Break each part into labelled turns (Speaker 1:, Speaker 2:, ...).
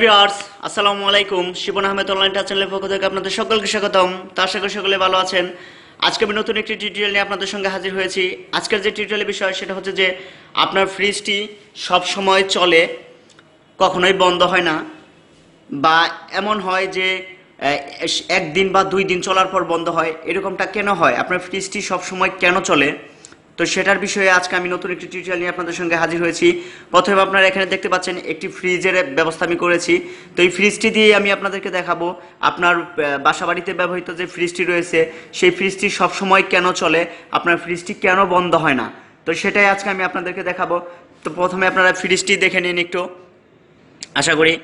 Speaker 1: viewers আসসালামু আলাইকুম Shivan Ahmed online touch চ্যানেলের পক্ষ থেকে আপনাদের সকলকে স্বাগতম তার আশা সকলে ভালো আছেন আজকে আমি নতুন একটি টিউটোরিয়াল নিয়ে আপনাদের সঙ্গে হাজির হয়েছি আজকের যে টিউটোরিয়ালের বিষয় সেটা হচ্ছে যে আপনার ফ্রিজটি সব সময় চলে কখনোই বন্ধ হয় না বা এমন হয় যে একদিন বা দুই দিন চলার পর বন্ধ হয় এরকমটা কেন হয় আপনার ফ্রিজটি সব সময় কেন চলে তো সেটার বিষয়ে আজকে আমি নতুন একটি টিউটোরিয়াল নিয়ে আপনাদের সঙ্গে হাজির হয়েছি প্রথমে আপনারা এখানে দেখতে পাচ্ছেন একটি ফ্রিজের ব্যবস্থা আমি করেছি তো এই ফ্রিজটি দিয়ে আমি আপনাদেরকে দেখাবো আপনার বাসাবাড়িতে ব্যবহৃত যে ফ্রিজটি রয়েছে সেই ফ্রিজটি সবসময় কেন চলে আপনার ফ্রিজটি কেন বন্ধ হয় না তো সেটাই আজকে আমি আপনাদেরকে দেখাবো তো প্রথমে আপনারা ফ্রিজটি দেখে নিন একটু আশা করি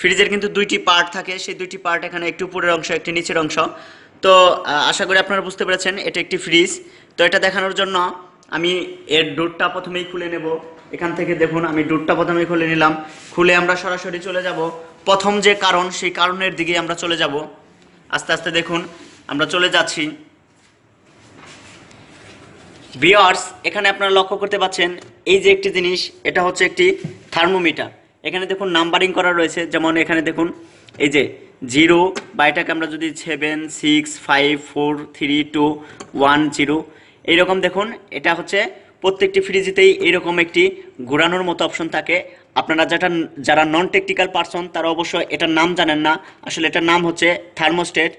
Speaker 1: ফ্রিজের কিন্তু দুইটি পার্ট থাকে সেই দুইটি পার্ট এখানে একটু উপরের অংশ একটি নিচের অংশ তো আশা করি আপনারা বুঝতে পেরেছেন এটা একটি ফ্রিজ তো এটা দেখানোর জন্য আমি এর ডোরটা প্রথমেই খুলে নেব এখান থেকে দেখুন আমি ডোরটা প্রথমেই খুলে নিলাম খুলে আমরা সরাসরি চলে যাব প্রথম যে কারণ সেই কারণের দিকে আমরা চলে যাব আস্তে আস্তে দেখুন আমরা চলে যাচ্ছি ভিওয়ার্স এখানে আপনারা লক্ষ্য করতে পাচ্ছেন এই যে একটি জিনিস এটা হচ্ছে একটি থার্মোমিটার এখানে দেখুন নাম্বারিং করা রয়েছে যেমন এখানে দেখুন এই যে জিরো বা এটাকে আমরা যদি seven six five four three two one zero এইরকম দেখুন এটা হচ্ছে প্রত্যেকটি ফ্রিজেতেই এইরকম একটি ঘোরানোর মতো অপশন থাকে আপনারা যেটা যারা নন টেকনিক্যাল পার্সন তারা অবশ্য এটার নাম জানেন না আসলে এটার নাম হচ্ছে থার্মোস্টেট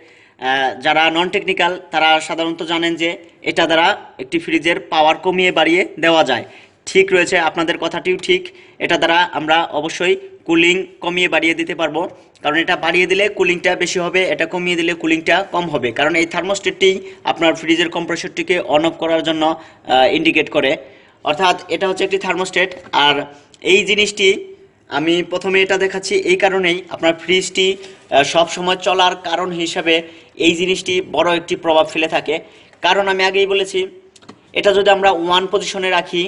Speaker 1: যারা নন টেকনিক্যাল তারা সাধারণত জানেন যে এটা দ্বারা একটি ফ্রিজের পাওয়ার কমিয়ে বাড়িয়ে দেওয়া যায় ঠিক রয়েছে আপনাদের কথাটিও ঠিক এটা দ্বারা আমরা অবশ্যই কুলিং কমিয়ে বাড়িয়ে দিতে পারবো কারণ এটা বাড়িয়ে দিলে কুলিংটা বেশি হবে এটা কমিয়ে দিলে কুলিংটা কম হবে কারণ এই থার্মোস্টেটটি আপনার ফ্রিজের কম্প্রেসরটিকে অন অফ করার জন্য ইন্ডিকেট করে অর্থাৎ এটা হচ্ছে একটি থার্মোস্টেট আর এই জিনিসটি আমি প্রথমে এটা দেখাচ্ছি এই কারণেই আপনার ফ্রিজটি সবসময় চলার কারণ হিসাবে এই জিনিসটি বড় একটি প্রভাব ফেলে থাকে কারণ আমি আগেই বলেছি এটা যদি আমরা ওয়ান পজিশনে রাখি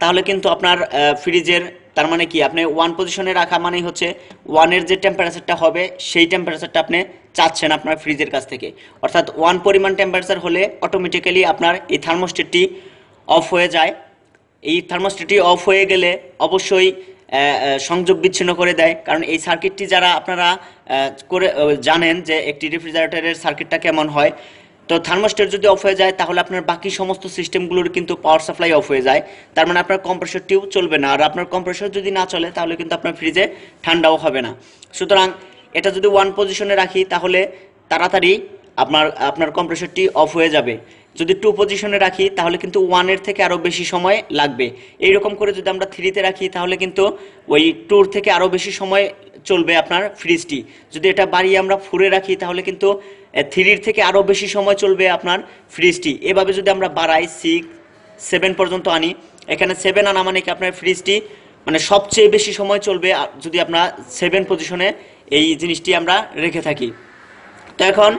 Speaker 1: তাহলে কিন্তু আপনার ফ্রিজের তার মানে কি আপনি ওয়ান পজিশনে রাখা মানেই হচ্ছে ওয়ানের যে টেম্পারেচারটা হবে সেই টেম্পারেচারটা আপনি চাচ্ছেন আপনার ফ্রিজের কাছ থেকে অর্থাৎ ওয়ান পরিমাণ টেম্পারেচার হলে অটোমেটিক্যালি আপনার এই থার্মোস্টেটটি অফ হয়ে যায় এই থার্মোস্টেটটি অফ হয়ে গেলে অবশ্যই সংযোগ বিচ্ছিন্ন করে দেয় কারণ এই সার্কিটটি যারা আপনারা করে জানেন যে একটি রেফ্রিজারেটরের সার্কিটটা কেমন হয় তো থার্মোস্টেট যদি অফ হয়ে যায় তাহলে আপনার বাকি সমস্ত সিস্টেমগুলোর কিন্তু পাওয়ার সাপ্লাই অফ হয়ে যায় তার মানে আপনার কম্প্রেসর টিউব চলবে না আর আপনার কম্প্রেসর যদি না চলে তাহলে কিন্তু আপনার ফ্রিজে ঠান্ডাও হবে না সুতরাং এটা যদি ওয়ান পজিশনে রাখি তাহলে তাড়াতাড়ি আপনার আপনার কম্প্রেসরটি অফ হয়ে যাবে যদি টু পজিশনে রাখি তাহলে কিন্তু ওয়ানের থেকে আরও বেশি সময় লাগবে এই রকম করে যদি আমরা থ্রিতে রাখি তাহলে কিন্তু ওই টুর থেকে আরও বেশি সময় চলবে আপনার ফ্রিজটি যদি এটা বাড়িয়ে আমরা ফুরে রাখি তাহলে কিন্তু থ্রির থেকে আরও বেশি সময় চলবে আপনার ফ্রিজটি এভাবে যদি আমরা বাড়াই সিক্স সেভেন পর্যন্ত আনি এখানে সেভেন আনা মানে কি আপনার ফ্রিজটি মানে সবচেয়ে বেশি সময় চলবে যদি আপনার সেভেন পজিশনে এই জিনিসটি আমরা রেখে থাকি তো এখন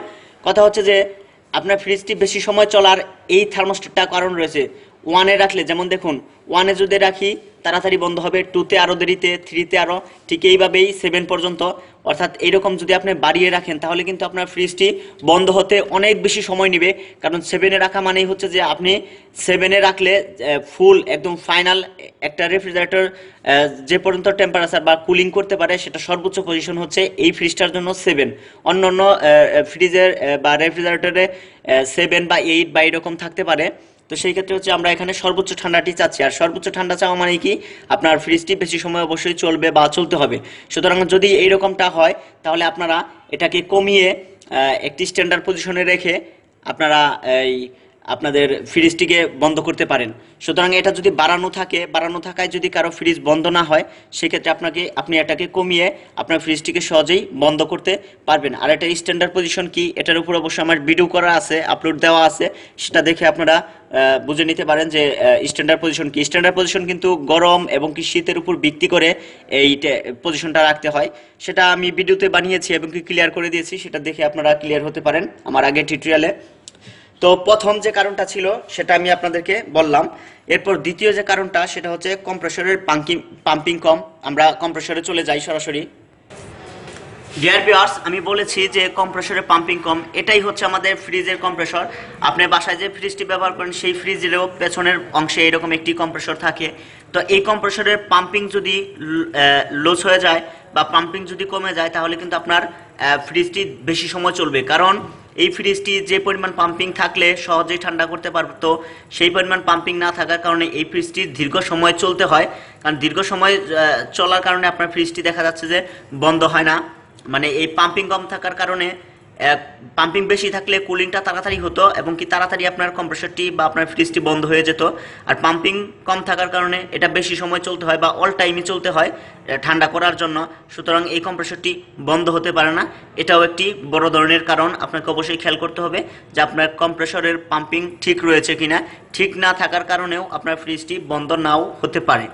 Speaker 1: কথা হচ্ছে যে আপনার ফ্রিজটি বেশি সময় চলার এই থার্মোস্টেটটা কারণ রয়েছে ওয়ানে রাখলে যেমন দেখুন ওয়ানে যদি রাখি তাড়াতাড়ি বন্ধ হবে টুতে আরও দেরিতে থ্রিতে আরও ঠিক এইভাবেই সেভেন পর্যন্ত অর্থাৎ এইরকম যদি আপনি বাড়িয়ে রাখেন তাহলে কিন্তু আপনার ফ্রিজটি বন্ধ হতে অনেক বেশি সময় নেবে কারণ সেভেনে রাখা মানেই হচ্ছে যে আপনি সেভেনে রাখলে ফুল একদম ফাইনাল একটা রেফ্রিজারেটর যে পর্যন্ত টেম্পারেচার বা কুলিং করতে পারে সেটা সর্বোচ্চ পজিশন হচ্ছে এই ফ্রিজটার জন্য সেভেন অন্য অন্য ফ্রিজের বা রেফ্রিজারেটরে সেভেন বা এইট বা এরকম থাকতে পারে তো সেই ক্ষেত্রে হচ্ছে আমরা এখানে সর্বোচ্চ ঠান্ডাটি চাচ্ছি আর সর্বোচ্চ ঠান্ডা চাওয়া মানে কি আপনার ফ্রিজটি বেশি সময় অবশ্যই চলবে বা চলতে হবে সুতরাং যদি এইরকমটা হয় তাহলে আপনারা এটাকে কমিয়ে একটি স্ট্যান্ডার্ড পজিশনে রেখে আপনারা এই আপনাদের ফ্রিজটিকে বন্ধ করতে পারেন সুতরাং এটা যদি বাড়ানো থাকে বাড়ানো থাকায় যদি কারো ফ্রিজ বন্ধ না হয় সেক্ষেত্রে আপনাকে আপনি এটাকে কমিয়ে আপনার ফ্রিজটিকে সহজেই বন্ধ করতে পারবেন আর এটা স্ট্যান্ডার্ড পজিশন কি এটার উপর অবশ্যই আমার ভিডিও করা আছে আপলোড দেওয়া আছে সেটা দেখে আপনারা বুঝে নিতে পারেন যে স্ট্যান্ডার্ড পজিশন কি স্ট্যান্ডার্ড পজিশন কিন্তু গরম এবং কি শীতের উপর ভিত্তি করে এই পজিশনটা রাখতে হয় সেটা আমি ভিডিওতে বানিয়েছি এবং কি ক্লিয়ার করে দিয়েছি সেটা দেখে আপনারা ক্লিয়ার হতে পারেন আমার আগে টিউটোরিয়ালে তো প্রথম যে কারণটা ছিল সেটা আমি আপনাদেরকে বললাম এরপর দ্বিতীয় যে কারণটা সেটা হচ্ছে কম্প্রেসরের পাম্পিং পাম্পিং কম আমরা কম্প্রেসরে চলে যাই সরাসরি ডিয়ার বিয়ার্স আমি বলেছি যে কম্প্রেসরে পাম্পিং কম এটাই হচ্ছে আমাদের ফ্রিজের কম্প্রেসর আপনি বাসায় যে ফ্রিজটি ব্যবহার করেন সেই ফ্রিজেরও পেছনের অংশে এরকম একটি কম্প্রেসর থাকে তো এই কম্প্রেসরের পাম্পিং যদি লস হয়ে যায় বা পাম্পিং যদি কমে যায় তাহলে কিন্তু আপনার ফ্রিজটি বেশি সময় চলবে কারণ এই ফ্রিজটি যে পরিমাণ পাম্পিং থাকলে সহজেই ঠান্ডা করতে পারত সেই পরিমাণ পাম্পিং না থাকার কারণে এই ফ্রিজটি দীর্ঘ সময় চলতে হয় কারণ দীর্ঘ সময় চলার কারণে আপনার ফ্রিজটি দেখা যাচ্ছে যে বন্ধ হয় না মানে এই পাম্পিং কম থাকার কারণে পাম্পিং বেশি থাকলে কুলিংটা তাড়াতাড়ি হতো এবং কি তাড়াতাড়ি আপনার কম্প্রেসারটি বা আপনার ফ্রিজটি বন্ধ হয়ে যেত আর পাম্পিং কম থাকার কারণে এটা বেশি সময় চলতে হয় বা অল টাইমই চলতে হয় ঠান্ডা করার জন্য সুতরাং এই কম্প্রেসারটি বন্ধ হতে পারে না এটাও একটি বড় ধরনের কারণ আপনাকে অবশ্যই খেয়াল করতে হবে যে আপনার কম্প্রেসরের পাম্পিং ঠিক রয়েছে কিনা ঠিক না থাকার কারণেও আপনার ফ্রিজটি বন্ধ নাও হতে পারে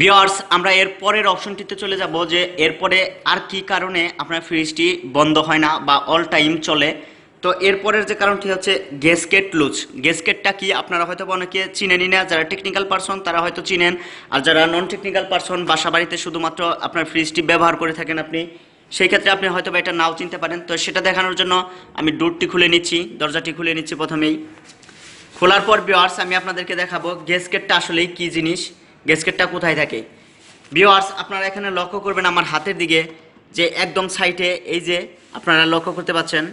Speaker 1: বিয়ার্স আমরা এর পরের অপশনটিতে চলে যাব যে এরপরে আর কি কারণে আপনার ফ্রিজটি বন্ধ হয় না বা অল টাইম চলে তো এরপরের যে কারণটি হচ্ছে গ্যাসকেট লুজ গ্যাসকেটটা কি আপনারা হয়তো অনেকে চিনেনি না যারা টেকনিক্যাল পারসন তারা হয়তো চিনেন আর যারা নন টেকনিক্যাল পারসন বাসা বাড়িতে শুধুমাত্র আপনার ফ্রিজটি ব্যবহার করে থাকেন আপনি সেই ক্ষেত্রে আপনি হয়তো বা এটা নাও চিনতে পারেন তো সেটা দেখানোর জন্য আমি ডোরটি খুলে নিচ্ছি দরজাটি খুলে নিচ্ছি প্রথমেই খোলার পর বিয়ার্স আমি আপনাদেরকে দেখাবো গ্যাসকেটটা আসলেই কি জিনিস গ্যাসকেটটা কোথায় থাকে ভিওয়ার্স আপনারা এখানে লক্ষ্য করবেন আমার হাতের দিকে যে একদম সাইটে এই যে আপনারা লক্ষ্য করতে পাচ্ছেন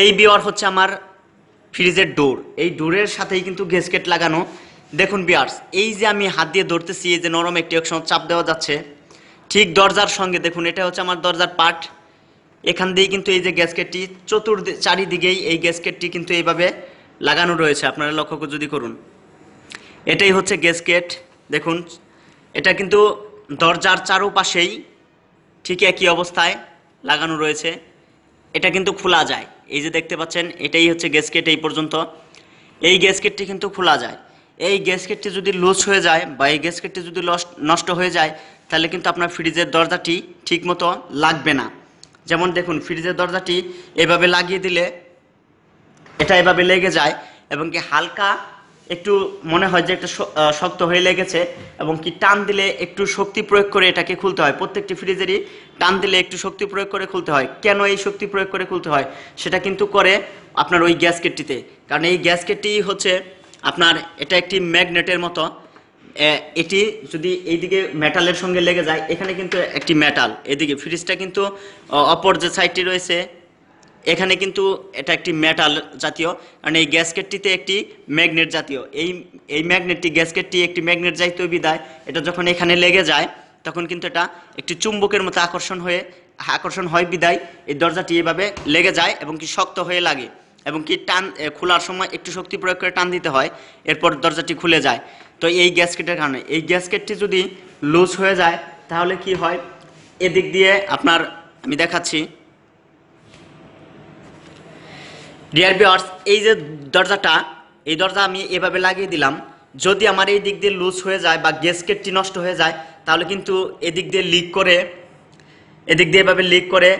Speaker 1: এই বিয়ার হচ্ছে আমার ফ্রিজের ডোর এই ডোরের সাথেই কিন্তু গ্যাসকেট লাগানো দেখুন বিয়ার্স এই যে আমি হাত দিয়ে ধরতেছি এই যে নরম একটি একসঙ্গে চাপ দেওয়া যাচ্ছে ঠিক দরজার সঙ্গে দেখুন এটা হচ্ছে আমার দরজার পার্ট এখান দিয়ে কিন্তু এই যে গ্যাসকেটটি চতুর্দ চারিদিকেই এই গ্যাসকেটটি কিন্তু এইভাবে লাগানো রয়েছে আপনারা লক্ষ্য যদি করুন এটাই হচ্ছে গ্যাসকেট দেখুন এটা কিন্তু দরজার চারোপাশেই ঠিক একই অবস্থায় লাগানো রয়েছে এটা কিন্তু খোলা যায় এই যে দেখতে পাচ্ছেন এটাই হচ্ছে গ্যাসকেট এই পর্যন্ত এই গ্যাসকেটটি কিন্তু খোলা যায় এই গ্যাসকেটটি যদি লস হয়ে যায় বা এই গ্যাসকেটটি যদি লস নষ্ট হয়ে যায় তাহলে কিন্তু আপনার ফ্রিজের দরজাটি ঠিকমতো লাগবে না যেমন দেখুন ফ্রিজের দরজাটি এভাবে লাগিয়ে দিলে এটা এভাবে লেগে যায় এবং কি হালকা একটু মনে হয় যে একটা শক্ত হয়ে লেগেছে এবং কি টান দিলে একটু শক্তি প্রয়োগ করে এটাকে খুলতে হয় প্রত্যেকটি ফ্রিজেরই টান দিলে একটু শক্তি প্রয়োগ করে খুলতে হয় কেন এই শক্তি প্রয়োগ করে খুলতে হয় সেটা কিন্তু করে আপনার ওই গ্যাসকেটটিতে কারণ এই গ্যাসকেটটি হচ্ছে আপনার এটা একটি ম্যাগনেটের মতো এটি যদি এইদিকে মেটালের সঙ্গে লেগে যায় এখানে কিন্তু একটি মেটাল এদিকে ফ্রিজটা কিন্তু অপর যে সাইডটি রয়েছে এখানে কিন্তু এটা একটি মেটাল জাতীয় কারণ এই গ্যাসকেটটিতে একটি ম্যাগনেট জাতীয় এই এই ম্যাগনেটটি গ্যাসকেটটি একটি ম্যাগনেট জাতীয় বিদায় এটা যখন এখানে লেগে যায় তখন কিন্তু এটা একটি চুম্বকের মতো আকর্ষণ হয়ে আকর্ষণ হয় বিদায় এই দরজাটি এভাবে লেগে যায় এবং কি শক্ত হয়ে লাগে এবং কি টান খোলার সময় একটু শক্তি প্রয়োগ করে টান দিতে হয় এরপর দরজাটি খুলে যায় তো এই গ্যাসকেটের কারণে এই গ্যাসকেটটি যদি লুজ হয়ে যায় তাহলে কি হয় এদিক দিয়ে আপনার আমি দেখাচ্ছি ডিয়ার বিয়ার্স এই যে দরজাটা এই দরজা আমি এভাবে লাগিয়ে দিলাম যদি আমার এই দিক দিয়ে লুজ হয়ে যায় বা গ্যাসকেটটি নষ্ট হয়ে যায় তাহলে কিন্তু এদিক দিয়ে লিক করে এদিক দিয়ে এভাবে লিক করে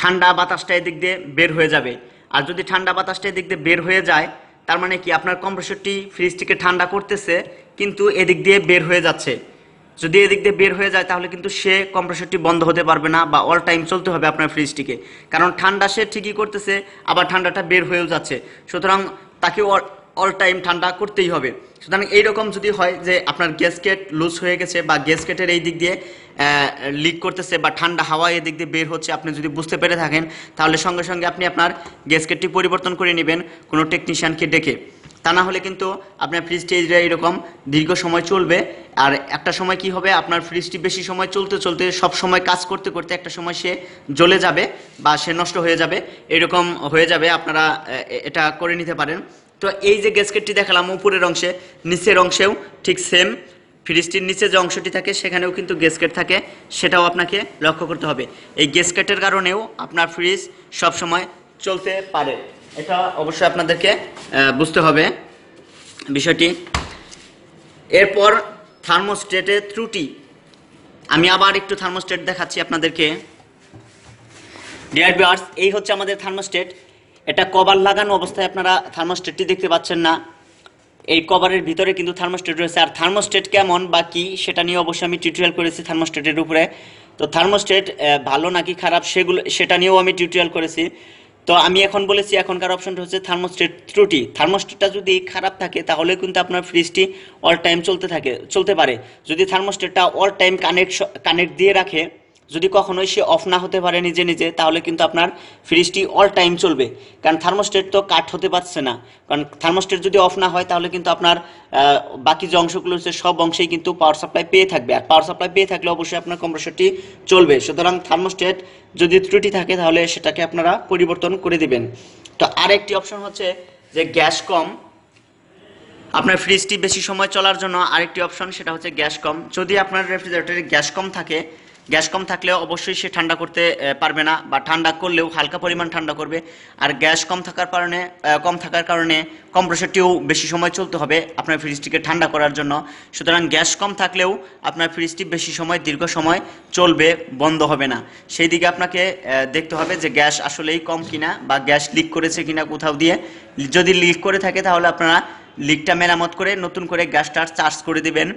Speaker 1: ঠান্ডা বাতাসটা এদিক দিয়ে বের হয়ে যাবে আর যদি ঠান্ডা বাতাসটা এদিক দিয়ে বের হয়ে যায় তার মানে কি আপনার কম্প্রেসরটি ফ্রিজটিকে ঠান্ডা করতেছে কিন্তু এদিক দিয়ে বের হয়ে যাচ্ছে যদি এদিক দিয়ে বের হয়ে যায় তাহলে কিন্তু সে কম্প্রেসরটি বন্ধ হতে পারবে না বা অল টাইম চলতে হবে আপনার ফ্রিজটিকে কারণ ঠান্ডা সে ঠিকই করতেছে আবার ঠান্ডাটা বের হয়েও যাচ্ছে সুতরাং তাকে অল টাইম ঠান্ডা করতেই হবে সুতরাং এইরকম যদি হয় যে আপনার গ্যাসকেট লুজ হয়ে গেছে বা গ্যাসকেটের এই দিক দিয়ে লিক করতেছে বা ঠান্ডা হাওয়া এদিক দিয়ে বের হচ্ছে আপনি যদি বুঝতে পেরে থাকেন তাহলে সঙ্গে সঙ্গে আপনি আপনার গ্যাসকেটটি পরিবর্তন করে নেবেন কোনো টেকনিশিয়ানকে ডেকে তা না হলে কিন্তু আপনার ফ্রিজটি এরকম দীর্ঘ সময় চলবে আর একটা সময় কি হবে আপনার ফ্রিজটি বেশি সময় চলতে চলতে সব সময় কাজ করতে করতে একটা সময় সে জ্বলে যাবে বা সে নষ্ট হয়ে যাবে এরকম হয়ে যাবে আপনারা এটা করে নিতে পারেন তো এই যে গ্যাসকেটটি দেখালাম উপরের অংশে নিচের অংশেও ঠিক সেম ফ্রিজটির নিচে যে অংশটি থাকে সেখানেও কিন্তু গ্যাসকেট থাকে সেটাও আপনাকে লক্ষ্য করতে হবে এই গ্যাসকেটের কারণেও আপনার ফ্রিজ সবসময় চলতে পারে এটা অবশ্যই আপনাদেরকে বুঝতে হবে বিষয়টি এরপর থার্মোস্টেটের ত্রুটি আমি আবার একটু থার্মোস্টেট দেখাচ্ছি আপনাদেরকে ডিয়ার বিআর এই হচ্ছে আমাদের থার্মোস্টেট এটা কভার লাগানো অবস্থায় আপনারা থার্মোস্টেটটি দেখতে পাচ্ছেন না এই কভারের ভিতরে কিন্তু থার্মোস্টেট রয়েছে আর থার্মোস্টেট কেমন বা কি সেটা নিয়ে অবশ্যই আমি টিউটোরিয়াল করেছি থার্মোস্টেটের উপরে তো থার্মোস্টেট ভালো নাকি খারাপ সেগুলো সেটা নিয়েও আমি টিউটোরিয়াল করেছি তো আমি এখন বলেছি এখনকার অপশনটা হচ্ছে থার্মোস্টেট ত্রুটি থার্মোস্টেটটা যদি খারাপ থাকে তাহলে কিন্তু আপনার ফ্রিজটি অল টাইম চলতে থাকে চলতে পারে যদি থার্মোস্টেটটা অল টাইম কানেক্ট কানেক্ট দিয়ে রাখে যদি কখনোই সে অফ না হতে পারে নিজে নিজে তাহলে কিন্তু আপনার ফ্রিজটি অল টাইম চলবে কারণ থার্মোস্টেট তো কাট হতে পারছে না কারণ থার্মোস্টেট যদি অফ না হয় তাহলে কিন্তু আপনার বাকি যে অংশগুলো হচ্ছে সব অংশেই কিন্তু পাওয়ার সাপ্লাই পেয়ে থাকবে আর পাওয়ার সাপ্লাই পেয়ে থাকলে অবশ্যই আপনার কম্প্রেসরটি চলবে সুতরাং থার্মোস্টেট যদি ত্রুটি থাকে তাহলে সেটাকে আপনারা পরিবর্তন করে দেবেন তো আরেকটি অপশন হচ্ছে যে গ্যাস কম আপনার ফ্রিজটি বেশি সময় চলার জন্য আরেকটি অপশন সেটা হচ্ছে গ্যাস কম যদি আপনার রেফ্রিজারেটরে গ্যাস কম থাকে গ্যাস কম থাকলেও অবশ্যই সে ঠান্ডা করতে পারবে না বা ঠান্ডা করলেও হালকা পরিমাণ ঠান্ডা করবে আর গ্যাস কম থাকার কারণে কম থাকার কারণে কম্প্রেসারটিও বেশি সময় চলতে হবে আপনার ফ্রিজটিকে ঠান্ডা করার জন্য সুতরাং গ্যাস কম থাকলেও আপনার ফ্রিজটি বেশি সময় দীর্ঘ সময় চলবে বন্ধ হবে না সেই দিকে আপনাকে দেখতে হবে যে গ্যাস আসলেই কম কিনা বা গ্যাস লিক করেছে কিনা কোথাও দিয়ে যদি লিক করে থাকে তাহলে আপনারা লিকটা মেরামত করে নতুন করে গ্যাসটার চার্জ করে দিবেন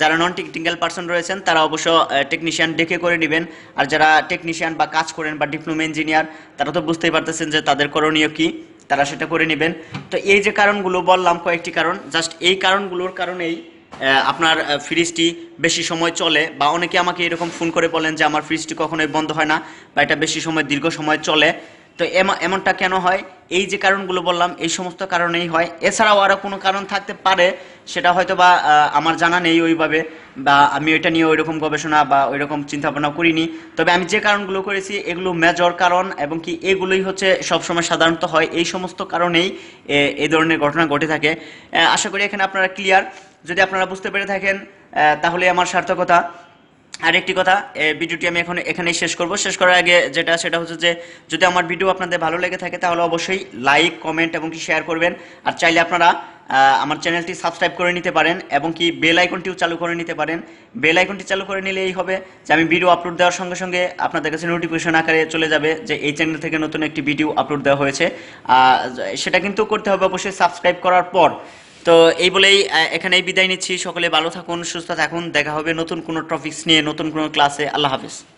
Speaker 1: যারা নন টেকনিক্যাল পার্সন রয়েছেন তারা অবশ্য টেকনিশিয়ান ডেকে করে নেবেন আর যারা টেকনিশিয়ান বা কাজ করেন বা ডিপ্লোমা ইঞ্জিনিয়ার তারা তো বুঝতেই পারতেছেন যে তাদের করণীয় কী তারা সেটা করে নেবেন তো এই যে কারণগুলো বললাম কয়েকটি কারণ জাস্ট এই কারণগুলোর কারণেই আপনার ফ্রিজটি বেশি সময় চলে বা অনেকে আমাকে এরকম ফোন করে বলেন যে আমার ফ্রিজটি কখনোই বন্ধ হয় না বা এটা বেশি সময় দীর্ঘ সময় চলে তো এমনটা কেন হয় এই যে কারণগুলো বললাম এই সমস্ত কারণেই হয় এছাড়াও আরও কোনো কারণ থাকতে পারে সেটা হয়তো বা আমার জানা নেই ওইভাবে বা আমি ওইটা নিয়ে ওইরকম গবেষণা বা ওইরকম চিন্তাভাবনা করিনি তবে আমি যে কারণগুলো করেছি এগুলো মেজর কারণ এবং কি এগুলোই হচ্ছে সবসময় সাধারণত হয় এই সমস্ত কারণেই এই ধরনের ঘটনা ঘটে থাকে আশা করি এখানে আপনারা ক্লিয়ার যদি আপনারা বুঝতে পেরে থাকেন তাহলে আমার সার্থকতা আরেকটি কথা ভিডিওটি আমি এখন এখানেই শেষ করব শেষ করার আগে যেটা সেটা হচ্ছে যে যদি আমার ভিডিও আপনাদের ভালো লেগে থাকে তাহলে অবশ্যই লাইক কমেন্ট এবং কি শেয়ার করবেন আর চাইলে আপনারা আমার চ্যানেলটি সাবস্ক্রাইব করে নিতে পারেন এবং কি বেল আইকনটিও চালু করে নিতে পারেন বেল আইকনটি চালু করে নিলেই হবে যে আমি ভিডিও আপলোড দেওয়ার সঙ্গে সঙ্গে আপনাদের কাছে নোটিফিকেশন আকারে চলে যাবে যে এই চ্যানেল থেকে নতুন একটি ভিডিও আপলোড দেওয়া হয়েছে সেটা কিন্তু করতে হবে অবশ্যই সাবস্ক্রাইব করার পর তো এই বলেই এখানেই বিদায় নিচ্ছি সকলে ভালো থাকুন সুস্থ থাকুন দেখা হবে নতুন কোনো টপিক্স নিয়ে নতুন কোনো ক্লাসে আল্লাহ হাফিজ